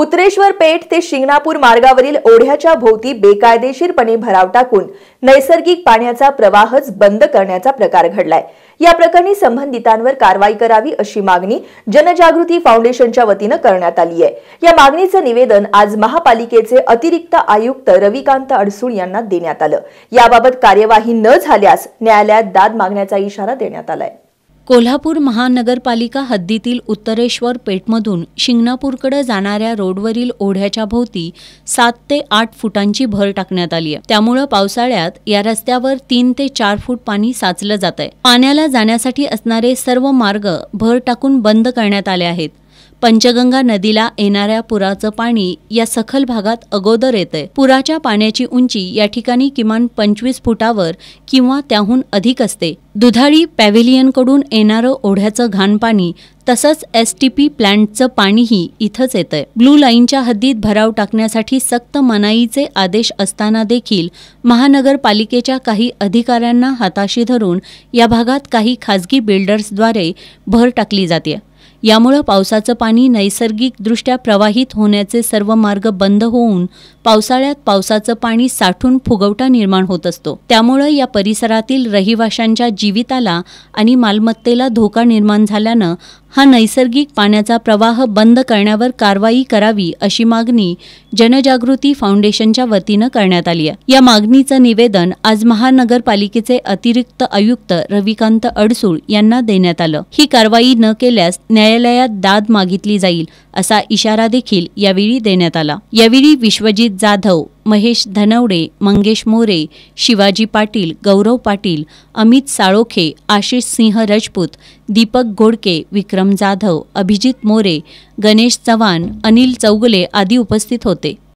उत्तरेश्वर पेठ ते शिंगणापूर मार्गावरील ओढ्याच्या भोवती बेकायदेशीरपणे भराव टाकून नैसर्गिक पाण्याचा प्रवाहच बंद करण्याचा प्रकार घडलाय या प्रकरणी संबंधितांवर कारवाई करावी अशी मागणी जनजागृती फाउंडेशनच्या वतीनं करण्यात आली आहे या मागणीचं निवेदन आज महापालिकेचे अतिरिक्त आयुक्त रविकांत अडसूळ यांना देण्यात आलं याबाबत कार्यवाही न झाल्यास न्यायालयात दाद मागण्याचा इशारा देण्यात आलाय कोल्हापूर महानगरपालिका हद्दीतील उत्तरेश्वर पेठमधून शिंगणापूरकडे जाणाऱ्या रोडवरील ओढ्याच्या भोवती सात ते आठ फुटांची भर टाकण्यात आली आहे त्यामुळं पावसाळ्यात या रस्त्यावर तीन ते चार फूट पाणी साचलं जात आहे पाण्याला जाण्यासाठी असणारे सर्व मार्ग भर टाकून बंद करण्यात आले आहेत पंचगंगा नदीला येणाऱ्या पुराचं पाणी या सखल भागात अगोदर येतंय पुराच्या पाण्याची उंची या ठिकाणी किमान पंचवीस फुटावर किंवा त्याहून अधिक असते दुधाळी कडून येणारं ओढ्याचं घाण पाणी तसंच एस टी पी प्लॅन्टचं पाणीही इथंच येतंय ब्लू लाईनच्या हद्दीत भराव टाकण्यासाठी सक्त मनाईचे आदेश असताना देखील महानगरपालिकेच्या काही अधिकाऱ्यांना हाताशी धरून या भागात काही खासगी बिल्डर्सद्वारे भर टाकली जाते यामुळं पावसाचं पाणी नैसर्गिकदृष्ट्या प्रवाहित होण्याचे सर्व मार्ग बंद होऊन पावसाळ्यात पावसाचं पाणी साठून फुगवटा निर्माण होत असतो त्यामुळं या परिसरातील रहिवाशांच्या जीविताला आणि मालमत्तेला धोका निर्माण झाल्यानं हा नैसर्गिक पाण्याचा प्रवाह बंद करण्यावर कारवाई करावी अशी मागणी जनजागृती फाउंडेशनच्या वतीनं करण्यात आली आहे या मागणीचं निवेदन आज महानगरपालिकेचे अतिरिक्त आयुक्त रविकांत अडसूळ यांना देण्यात आलं ही कारवाई न केल्यास न्यायालयात दाद मागितली जाईल असा इशारा देखील यावेळी देण्यात आला यावेळी विश्वजित जाधव महेश धनवडे मंगेश मोरे शिवाजी पाटील गौरव पाटील अमित साळोखे आशिष सिंह राजपूत दीपक घोडके विक्रम जाधव अभिजित मोरे गणेश चव्हाण अनिल चौगले आदी उपस्थित होते